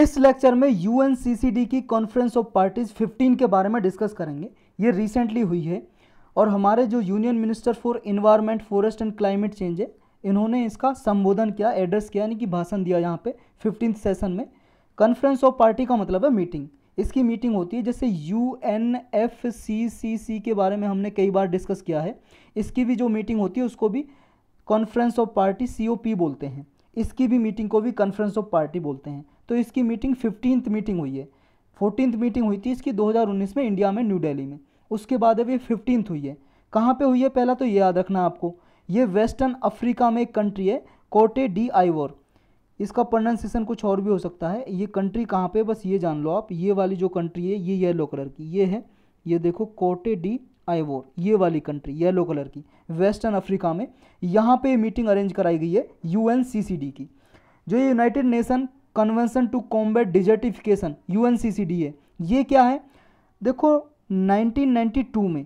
इस लेक्चर में यू की कॉन्फ्रेंस ऑफ पार्टीज 15 के बारे में डिस्कस करेंगे ये रिसेंटली हुई है और हमारे जो union minister for environment forest and climate change है इन्होंने इसका संबोधन किया एड्रेस किया यानी कि भाषण दिया यहाँ पे फिफ्टीन सेशन में कॉन्फ्रेंस ऑफ पार्टी का मतलब है मीटिंग इसकी मीटिंग होती है जैसे U N F C C C के बारे में हमने कई बार डिस्कस किया है इसकी भी जो मीटिंग होती है उसको भी conference of party C O P बोलते हैं इसकी भी मीटिंग को भी कॉन्फ्रेंस ऑफ पार्टी बोलते हैं तो इसकी मीटिंग फिफ्टींथ मीटिंग हुई है फोर्टीनथ मीटिंग हुई थी इसकी 2019 में इंडिया में न्यू दिल्ली में उसके बाद अब ये फिफ्टींथ हुई है कहाँ पे हुई है पहला तो ये याद रखना आपको ये वेस्टर्न अफ्रीका में एक कंट्री है कोटे डी आईवर इसका प्रोनाउंसिएशन कुछ और भी हो सकता है ये कंट्री कहाँ पे बस ये जान लो आप ये वाली जो कंट्री है ये येलो कलर की ये है ये देखो कोटे डी आईवोर ये वाली कंट्री येलो कलर की वेस्टर्न अफ्रीका में यहाँ पे मीटिंग अरेंज कराई गई है यूएनसीसीडी की जो ये United Nation convention to combat desertification यू ये क्या है देखो 1992 में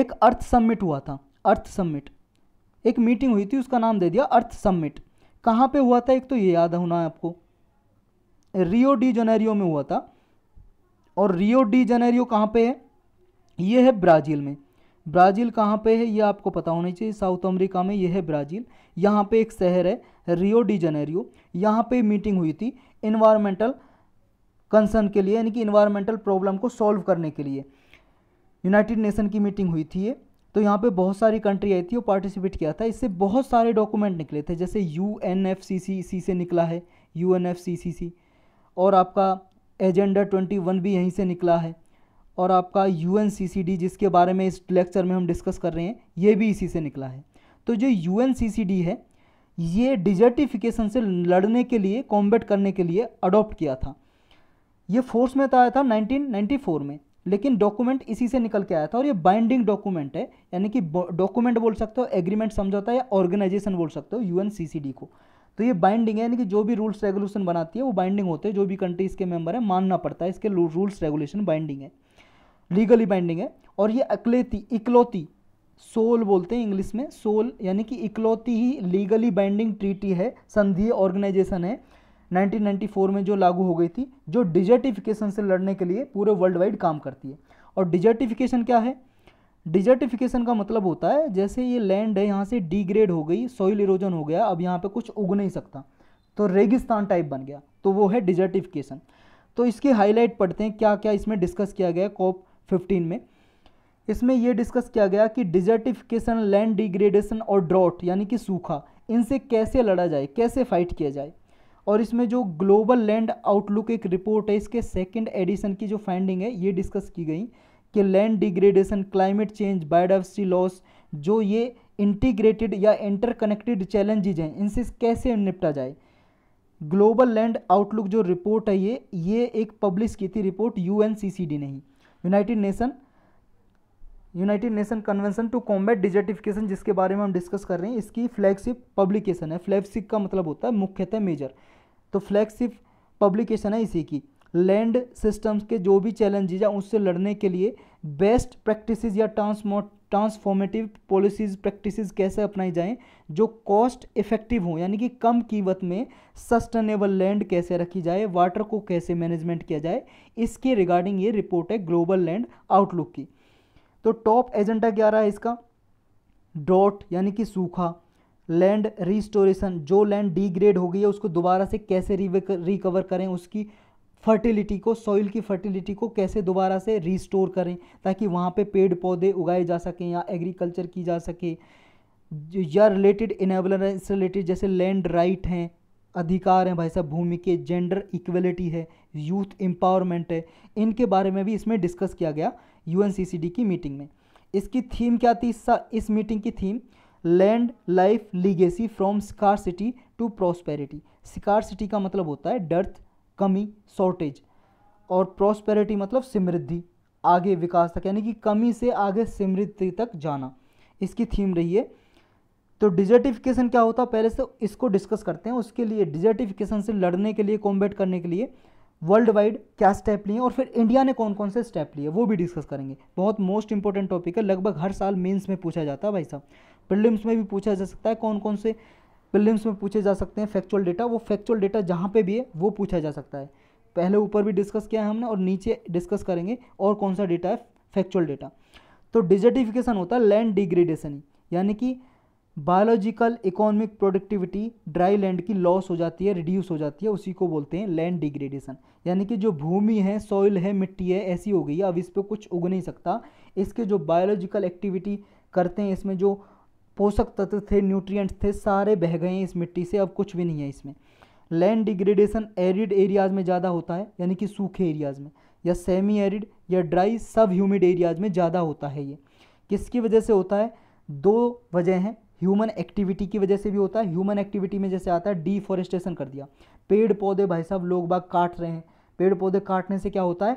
एक अर्थ समिट हुआ था अर्थ समिट एक मीटिंग हुई थी उसका नाम दे दिया अर्थ समिट कहाँ पे हुआ था एक तो ये याद होना है आपको रियो डी जनेरियो में हुआ था और रियो डी जनेरियो कहाँ पे है ये है ब्राज़ील में ब्राज़ील कहाँ पे है ये आपको पता होना चाहिए साउथ अमेरिका में ये है ब्राज़ील यहाँ पे एक शहर है रियो डी जनेरियो यहाँ पे मीटिंग हुई थी इन्वायरमेंटल कंसर्न के लिए यानी कि इन्वायरमेंटल प्रॉब्लम को सॉल्व करने के लिए यूनाइटेड नेशन की मीटिंग हुई थी ये तो यहाँ पे बहुत सारी कंट्री आई थी और पार्टिसिपेट किया था इससे बहुत सारे डॉक्यूमेंट निकले थे जैसे U N F C C C से निकला है U N F C C C और आपका एजेंडा ट्वेंटी वन भी यहीं से निकला है और आपका यू जिसके बारे में इस लेक्चर में हम डिस्कस कर रहे हैं ये भी इसी से निकला है तो जो यू है ये डिजर्टिफिकेशन से लड़ने के लिए कॉम्बेट करने के लिए अडॉप्ट किया था ये फोर्स में तो आया था 1994 में लेकिन डॉक्यूमेंट इसी से निकल के आया था और ये बाइंडिंग डॉक्यूमेंट है यानी कि डॉक्यूमेंट बोल सकते हो एग्रीमेंट समझौता या ऑर्गेनाइजेशन बोल सकते हो डी को तो ये बाइंडिंग है यानी कि जो भी रूल्स रेगुलेशन बनाती है वो बाइंडिंग होते हैं जो भी कंट्री इसके मेंबर है मानना पड़ता है इसके रूल्स रेगुलेशन बाइंडिंग है लीगली बाइंडिंग है और ये अकलेती इकलौती सोल बोलते हैं इंग्लिश में सोल यानी कि इकलौती ही लीगली बाइंडिंग ट्रीटी है संधीय ऑर्गेनाइजेशन है 1994 में जो लागू हो गई थी जो डिजर्टिफिकेशन से लड़ने के लिए पूरे वर्ल्ड वाइड काम करती है और डिजर्टिफिकेशन क्या है डिजर्टिफिकेशन का मतलब होता है जैसे ये लैंड है यहाँ से डिग्रेड हो गई सॉइल इरोजन हो गया अब यहाँ पे कुछ उग नहीं सकता तो रेगिस्तान टाइप बन गया तो वो है डिजर्टिफिकेशन तो इसके हाईलाइट पढ़ते हैं क्या क्या इसमें डिस्कस किया गया कॉप फिफ्टीन में इसमें यह डिस्कस किया गया कि डिजर्टिफिकेशन लैंड डिग्रेडेशन और ड्रॉट यानी कि सूखा इनसे कैसे लड़ा जाए कैसे फाइट किया जाए और इसमें जो ग्लोबल लैंड आउटलुक एक रिपोर्ट है इसके सेकंड एडिशन की जो फाइंडिंग है ये डिस्कस की गई कि land degradation climate change biodiversity loss जो ये इंटीग्रेटेड या इंटरकनेक्टेड चैलेंजेज हैं इनसे कैसे निपटा जाए ग्लोबल लैंड आउटलुक जो रिपोर्ट है ये ये एक पब्लिश की थी रिपोर्ट यू ने ही United Nation United Nation convention to combat desertification जिसके बारे में हम डिस्कस कर रहे हैं इसकी फ्लैगशिप पब्लिकेशन है फ्लैगशिप का मतलब होता है मुख्यतः मेजर तो फ्लैगशिप पब्लिकेशन है इसी की लैंड सिस्टम्स के जो भी चैलेंजेज हैं उससे लड़ने के लिए बेस्ट प्रैक्टिसेस या ट्रांसमोट ट्रांसफॉर्मेटिव पॉलिसीज़ प्रैक्टिसेस कैसे अपनाई जाएं जो कॉस्ट इफेक्टिव हों यानी कि कम कीमत में सस्टेनेबल लैंड कैसे रखी जाए वाटर को कैसे मैनेजमेंट किया जाए इसके रिगार्डिंग ये रिपोर्ट है ग्लोबल लैंड आउटलुक की तो टॉप एजेंडा क्या रहा है इसका ड्रॉट यानी कि सूखा लैंड रिस्टोरेशन जो लैंड डिग्रेड हो गई है उसको दोबारा से कैसे रिकवर करें उसकी फर्टिलिटी को सॉइल की फर्टिलिटी को कैसे दोबारा से रिस्टोर करें ताकि वहाँ पे पेड़ पौधे उगाए जा सकें या एग्रीकल्चर की जा सके या रिलेटेड इनेबलर से रिलेटेड जैसे लैंड राइट हैं अधिकार हैं भाई साहब भूमि के जेंडर इक्वलिटी है यूथ एम्पावरमेंट है इनके बारे में भी इसमें डिस्कस किया गया यू की मीटिंग में इसकी थीम क्या थी इस मीटिंग की theme land life legacy from scarcity to prosperity scarcity का मतलब होता है डर्थ कमी शॉर्टेज और प्रॉस्पेरिटी मतलब समृद्धि आगे विकास तक यानी कि कमी से आगे समृद्धि तक जाना इसकी थीम रही है तो डिजर्टिफिकेशन क्या होता है पहले से इसको डिस्कस करते हैं उसके लिए डिजर्टिफिकेशन से लड़ने के लिए कॉम्बेट करने के लिए वर्ल्ड वाइड क्या स्टेप लिए और फिर इंडिया ने कौन कौन से स्टेप लिए वो भी डिस्कस करेंगे बहुत मोस्ट इंपॉर्टेंट टॉपिक है लगभग हर साल मेंस में पूछा जाता है भाई साहब प्रिलिम्स में भी पूछा जा सकता है कौन कौन से प्रिलिम्स में पूछे जा सकते हैं फैक्चुअल डेटा वो फैक्चुअल डेटा जहाँ पे भी है वो पूछा जा सकता है पहले ऊपर भी डिस्कस किया है हमने और नीचे डिस्कस करेंगे और कौन सा डेटा है फैक्चुअल डेटा तो डिजर्टिफिकेशन होता है लैंड डिग्रेडेशन यानी कि biological economic productivity dry land की लॉस हो जाती है रिड्यूस हो जाती है उसी को बोलते हैं लैंड डिग्रेडेशन यानी कि जो भूमि है सॉइल है मिट्टी है ऐसी हो गई है अब इस पर कुछ उग नहीं सकता इसके जो बायोलॉजिकल एक्टिविटी करते हैं इसमें जो पोषक तत्व थे न्यूट्रिएंट्स थे सारे बह गए हैं इस मिट्टी से अब कुछ भी नहीं है इसमें लैंड डिग्रेडेशन एरिड एरियाज में ज़्यादा होता है यानी कि सूखे एरियाज में या सेमी एरिड या ड्राई सब ह्यूमिड एरियाज में ज़्यादा होता है ये किसकी वजह से होता है दो वजह हैं ह्यूमन एक्टिविटी की वजह से भी होता है ह्यूमन एक्टिविटी में जैसे आता है डिफॉरेस्टेशन कर दिया पेड़ पौधे भाई साहब लोग बाग काट रहे हैं पेड़ पौधे काटने से क्या होता है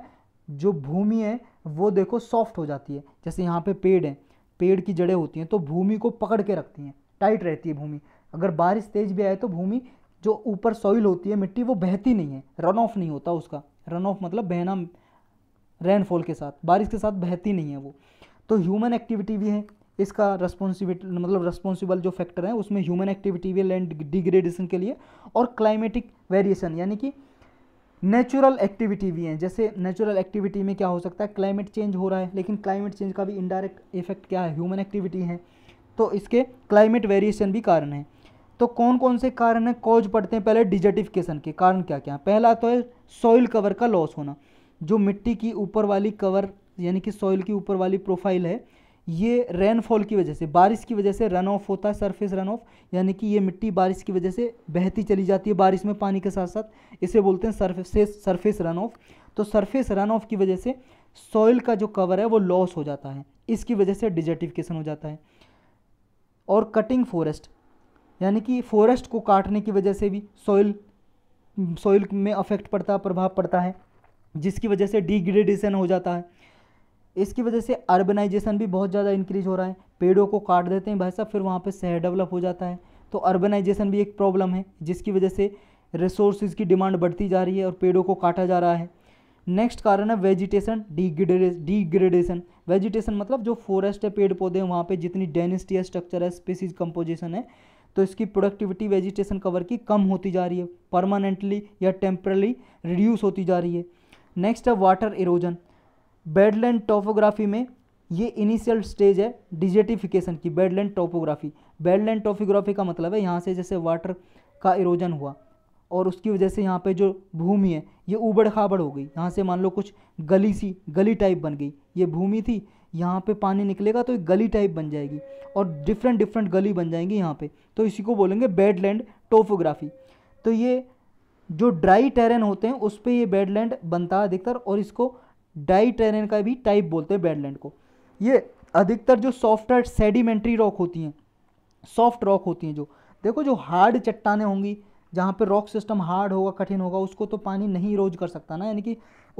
जो भूमि है वो देखो सॉफ्ट हो जाती है जैसे यहाँ पे पेड़ हैं पेड़ की जड़ें होती हैं तो भूमि को पकड़ के रखती हैं टाइट रहती है भूमि अगर बारिश तेज भी आए तो भूमि जो ऊपर सॉइल होती है मिट्टी वो बहती नहीं है रन ऑफ नहीं होता उसका रन ऑफ मतलब बहना रेनफॉल के साथ बारिश के साथ बहती नहीं है वो तो ह्यूमन एक्टिविटी भी है इसका रेस्पॉन्सिबिलिटी मतलब रेस्पॉन्सिबल जो फैक्टर है उसमें ह्यूमन एक्टिविटी भी लैंड डिग्रेडेशन के लिए और क्लाइमेटिक वेरिएशन यानी कि नेचुरल एक्टिविटी भी हैं जैसे नेचुरल एक्टिविटी में क्या हो सकता है क्लाइमेट चेंज हो रहा है लेकिन क्लाइमेट चेंज का भी इनडायरेक्ट इफेक्ट क्या है ह्यूमन एक्टिविटी है तो इसके क्लाइमेट वेरिएशन भी कारण है तो कौन कौन से कारण हैं कॉज पड़ते हैं पहले डिजर्टिफिकेशन के कारण क्या क्या पहला तो है सॉइल कवर का लॉस होना जो मिट्टी की ऊपर वाली कवर यानी कि सॉइल की ऊपर वाली प्रोफाइल है ये रेनफॉल की वजह से बारिश की वजह से रन ऑफ होता है सरफेस रन ऑफ यानी कि ये मिट्टी बारिश की वजह से बहती चली जाती है बारिश में पानी के साथ साथ इसे बोलते हैं सरफेस सरफेस रन ऑफ तो सरफेस रन ऑफ की वजह से सॉइल का जो कवर है वो लॉस हो जाता है इसकी वजह से डिजर्टिफिकेशन हो जाता है और कटिंग फॉरेस्ट यानी कि फॉरेस्ट को काटने की वजह से भी सॉइल सॉइल में अफेक्ट पड़ता प्रभाव पड़ता है जिसकी वजह से डिग्रेडेशन हो जाता है इसकी वजह से अर्बनाइजेशन भी बहुत ज़्यादा इंक्रीज हो रहा है पेड़ों को काट देते हैं भाई साहब फिर वहाँ पर शहर डेवलप हो जाता है तो अर्बनाइजेशन भी एक प्रॉब्लम है जिसकी वजह से रिसोर्स की डिमांड बढ़ती जा रही है और पेड़ों को काटा जा रहा है नेक्स्ट कारण है वेजिटेशन डिग्रेडेशन वेजिटेशन मतलब जो फॉरेस्ट है पेड़ पौधे हैं वहाँ पर जितनी डेनिसिटी है स्ट्रक्चर है स्पेसीज कंपोजिशन है तो इसकी प्रोडक्टिविटी वेजिटेशन कवर की कम होती जा रही है परमानेंटली या टेम्परली रिड्यूस होती जा रही है नेक्स्ट है वाटर इरोजन बेडलैंड टोपोग्राफी में ये इनिशियल स्टेज है डिजिटिफिकेशन की बेडलैंड टोपोग्राफी बेडलैंड टोपोग्राफी का मतलब है यहाँ से जैसे वाटर का इरोजन हुआ और उसकी वजह से यहाँ पे जो भूमि है ये उबड़ खाबड़ हो गई यहाँ से मान लो कुछ गली सी गली टाइप बन गई ये भूमि थी यहाँ पे पानी निकलेगा तो एक गली टाइप बन जाएगी और डिफरेंट डिफरेंट गली बन जाएंगी यहाँ पे तो इसी को बोलेंगे बेडलैंड टोपोग्राफी तो ये जो ड्राई टेरेन होते हैं उस पर ये बेडलैंड बनता है अधिकतर और इसको डाई टेरेन का भी टाइप बोलते हैं बेडलैंड को ये अधिकतर जो सॉफ्ट और सेडिमेंट्री रॉक होती हैं सॉफ्ट रॉक होती हैं जो देखो जो हार्ड चट्टाने होंगी जहाँ पे रॉक सिस्टम हार्ड होगा कठिन होगा उसको तो पानी नहीं रोज कर सकता ना यानी कि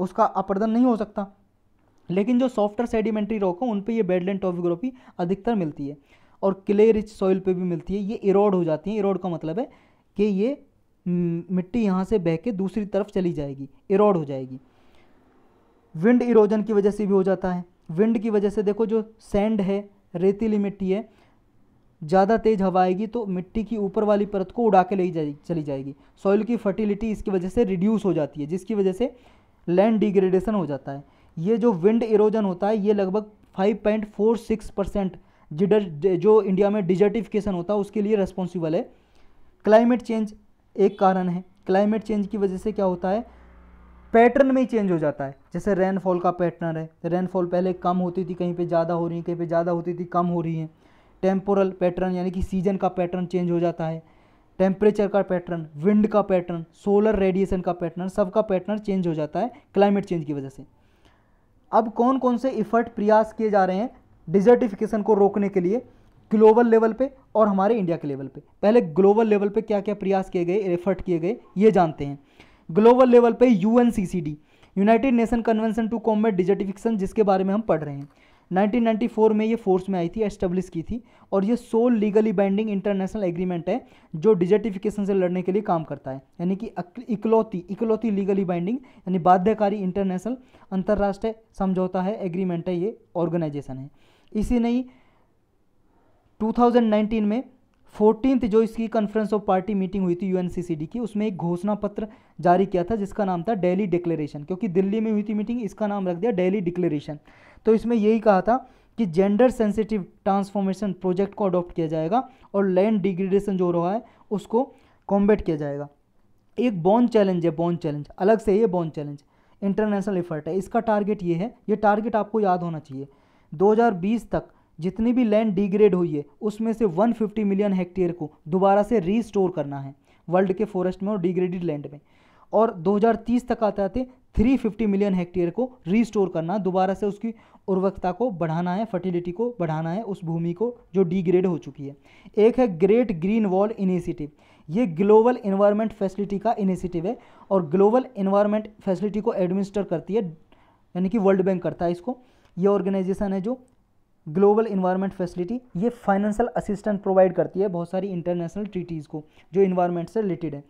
उसका अपर्दन नहीं हो सकता लेकिन जो सॉफ्ट और सेडिमेंट्री रॉक है उन पर यह बेडलैंड टॉपिग्राफी अधिकतर मिलती है और क्ले रिच सॉइल पर भी मिलती है ये इरोड हो जाती है इरोड का मतलब है कि ये हम्म, मिट्टी यहाँ से बह के दूसरी तरफ चली जाएगी इरोड हो जाएगी विंड इरोजन की वजह से भी हो जाता है विंड की वजह से देखो जो सैंड है रेतीली मिट्टी है ज़्यादा तेज़ हवा आएगी तो मिट्टी की ऊपर वाली परत को उड़ा के ले जा चली जाएगी सॉइल की फर्टिलिटी इसकी वजह से रिड्यूस हो जाती है जिसकी वजह से लैंड डिग्रेडेशन हो जाता है ये जो विंड इरोजन होता है ये लगभग 5.46 परसेंट जिडर जो इंडिया में डिजर्टिफिकेशन होता है उसके लिए रेस्पॉन्सिबल है क्लाइमेट चेंज एक कारण है क्लाइमेट चेंज की वजह से क्या होता है पैटर्न में ही चेंज हो जाता है जैसे रेनफॉल का पैटर्न है रेनफॉल तो पहले कम होती थी कहीं पे ज़्यादा हो रही है कहीं पे ज़्यादा होती थी कम हो रही है टेम्पोरल पैटर्न यानी कि सीजन का पैटर्न चेंज हो जाता है टेम्परेचर का पैटर्न विंड का पैटर्न सोलर रेडिएशन का पैटर्न सबका पैटर्न चेंज हो जाता है क्लाइमेट चेंज की वजह से अब कौन कौन से इफ़र्ट प्रयास किए जा रहे हैं डिजर्टिफिकेशन को रोकने के लिए ग्लोबल लेवल पे और हमारे इंडिया के लेवल पे पहले ग्लोबल लेवल पे क्या क्या प्रयास किए गए एफर्ट किए गए ये जानते हैं ग्लोबल लेवल पे the United Nation convention to combat desertification जिसके बारे में हम पढ़ रहे हैं 1994 में ये फोर्स में आई थी एस्टेब्लिश की थी और ये sole legally binding international agreement है जो डिजर्टिफिकेशन से लड़ने के लिए काम करता है यानी कि इकलौती इकलौती लीगली बाइंडिंग यानी बाध्यकारी इंटरनेशनल अंतर्राष्ट्रीय समझौता है एग्रीमेंट है ये ऑर्गेनाइजेशन है इसी नहीं 2019 में फोर्टीनथ जो इसकी कॉन्फ्रेंस ऑफ पार्टी मीटिंग हुई थी यूएनसीसीडी की उसमें एक घोषणा पत्र जारी किया था जिसका नाम था डेली डिक्लेरेशन क्योंकि दिल्ली में हुई थी मीटिंग इसका नाम रख दिया डेली डिक्लेरेशन तो इसमें यही कहा था कि जेंडर सेंसिटिव ट्रांसफॉर्मेशन प्रोजेक्ट को अडॉप्ट किया जाएगा और लैंड डिग्रेडेशन जो रहा है उसको कॉम्बेट किया जाएगा एक बॉन्ड चैलेंज है बॉन्ड चैलेंज अलग से ये बॉन्ड चैलेंज इंटरनेशनल एफर्ट है इसका टारगेट ये है ये टारगेट आपको याद होना चाहिए 2020 तक जितनी भी लैंड डिग्रेड हुई है उसमें से 150 मिलियन हेक्टेयर को दोबारा से रीस्टोर करना है वर्ल्ड के फॉरेस्ट में और डिग्रेडेड लैंड में और 2030 तक आते आते 350 मिलियन हेक्टेयर को रीस्टोर करना दोबारा से उसकी उर्वरकता को बढ़ाना है फर्टिलिटी को बढ़ाना है उस भूमि को जो डिग्रेड हो चुकी है एक है ग्रेट ग्रीन वॉल इनिशिएटिव ये ग्लोबल इन्वायरमेंट फैसिलिटी का इनिशिएटिव है और ग्लोबल इन्वायरमेंट फैसिलिटी को एडमिनिस्टर करती है यानी कि वर्ल्ड बैंक करता है इसको ये ऑर्गेनाइजेशन है जो ग्लोबल इन्वायरमेंट फैसिलिटी ये फाइनेंशियल असिस्टेंट प्रोवाइड करती है बहुत सारी इंटरनेशनल ट्रीटीज़ को जो इन्वायरमेंट से रिलेटेड है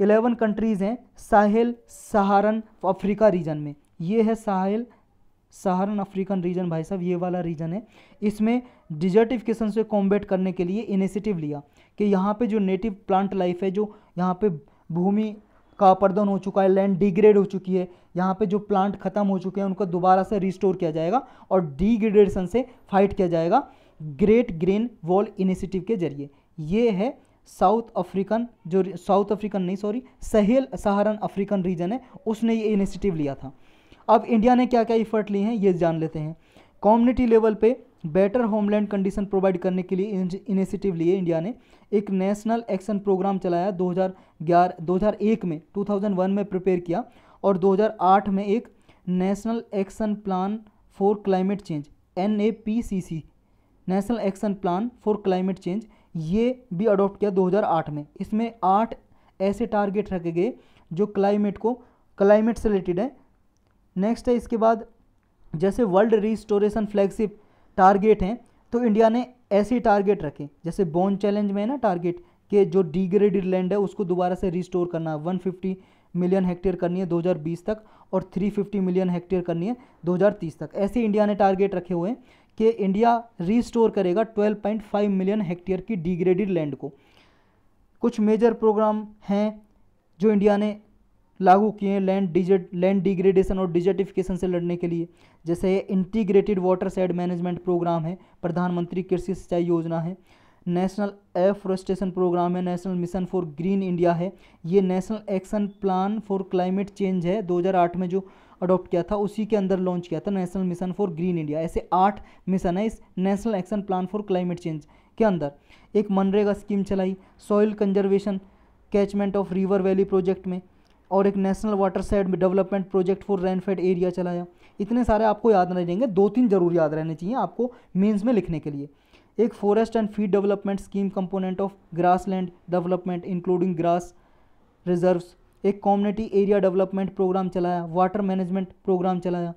एलेवन कंट्रीज़ हैं साहिल सहारन अफ्रीका रीजन में ये है साहिल सहारन अफ्रीकन रीजन भाई साहब ये वाला रीजन है इसमें डिजर्टिफिकेशन से कॉम्बेट करने के लिए इनिशिएटिव लिया कि यहाँ पे जो नेटिव प्लांट लाइफ है जो यहाँ पे भूमि का अपरदन हो चुका है लैंड डिग्रेड हो चुकी है यहाँ पे जो प्लांट खत्म हो चुके हैं उनको दोबारा से रिस्टोर किया जाएगा और डिग्रेडेशन से फाइट किया जाएगा ग्रेट ग्रीन वॉल इनिशिएटिव के जरिए ये है साउथ अफ्रीकन जो साउथ अफ्रीकन नहीं sorry Sahel Saharan African region है उसने ये इनिशिएटिव लिया था अब इंडिया ने क्या क्या इफर्ट लिए हैं ये जान लेते हैं कम्युनिटी लेवल पर बेटर होमलैंड कंडीशन प्रोवाइड करने के लिए इनिशिएटिव लिए इंडिया ने एक नेशनल एक्शन प्रोग्राम चलाया 2011 2001 में 2001 में प्रिपेयर किया और 2008 में एक national action plan for climate change an national action plan for climate change ये भी अडॉप्ट किया 2008 में इसमें आठ ऐसे टारगेट रखे गए जो क्लाइमेट को क्लाइमेट से रिलेटेड है नेक्स्ट है इसके बाद जैसे वर्ल्ड रिस्टोरेशन फ्लैगशिप टारगेट हैं तो इंडिया ने ऐसे टारगेट रखे जैसे बोन चैलेंज में है ना टारगेट कि जो डिग्रेडेड लैंड है उसको दोबारा से रिस्टोर करना 150 मिलियन हेक्टेयर करनी है 2020 तक और 350 मिलियन हेक्टेयर करनी है 2030 तक ऐसे इंडिया ने टारगेट रखे हुए हैं कि इंडिया रिस्टोर करेगा 12.5 मिलियन हेक्टेयर की डिग्रेडेड लैंड को कुछ मेजर प्रोग्राम हैं जो इंडिया ने लागू किए लैंड डिजेट लैंड डिग्रेडेशन और डिजर्टिफिकेशन से लड़ने के लिए जैसे integrated watershed management program है प्रधानमंत्री कृषि सिंचाई योजना है नेशनल एफरेस्टेशन प्रोग्राम है national mission for green India है ये national action plan for climate change है 2008 में जो अडॉप्ट किया था उसी के अंदर लॉन्च किया था national mission for green India ऐसे आठ मिशन है इस national action plan for climate change के अंदर एक मनरेगा स्कीम चलाई soil conservation catchment of river valley project में और एक national watershed development project for rainfed area चलाया इतने सारे आपको याद नहीं रहेंगे दो तीन जरूर याद रहने चाहिए आपको मेंस में लिखने के लिए एक forest and feed development scheme component of grass land development including grass reserves एक कम्युनिटी एरिया डेवलपमेंट प्रोग्राम चलाया वाटर मैनेजमेंट प्रोग्राम चलाया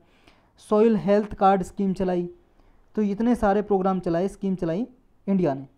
सॉइल हेल्थ कार्ड स्कीम चलाई तो इतने सारे प्रोग्राम चलाए स्कीम चलाई इंडिया ने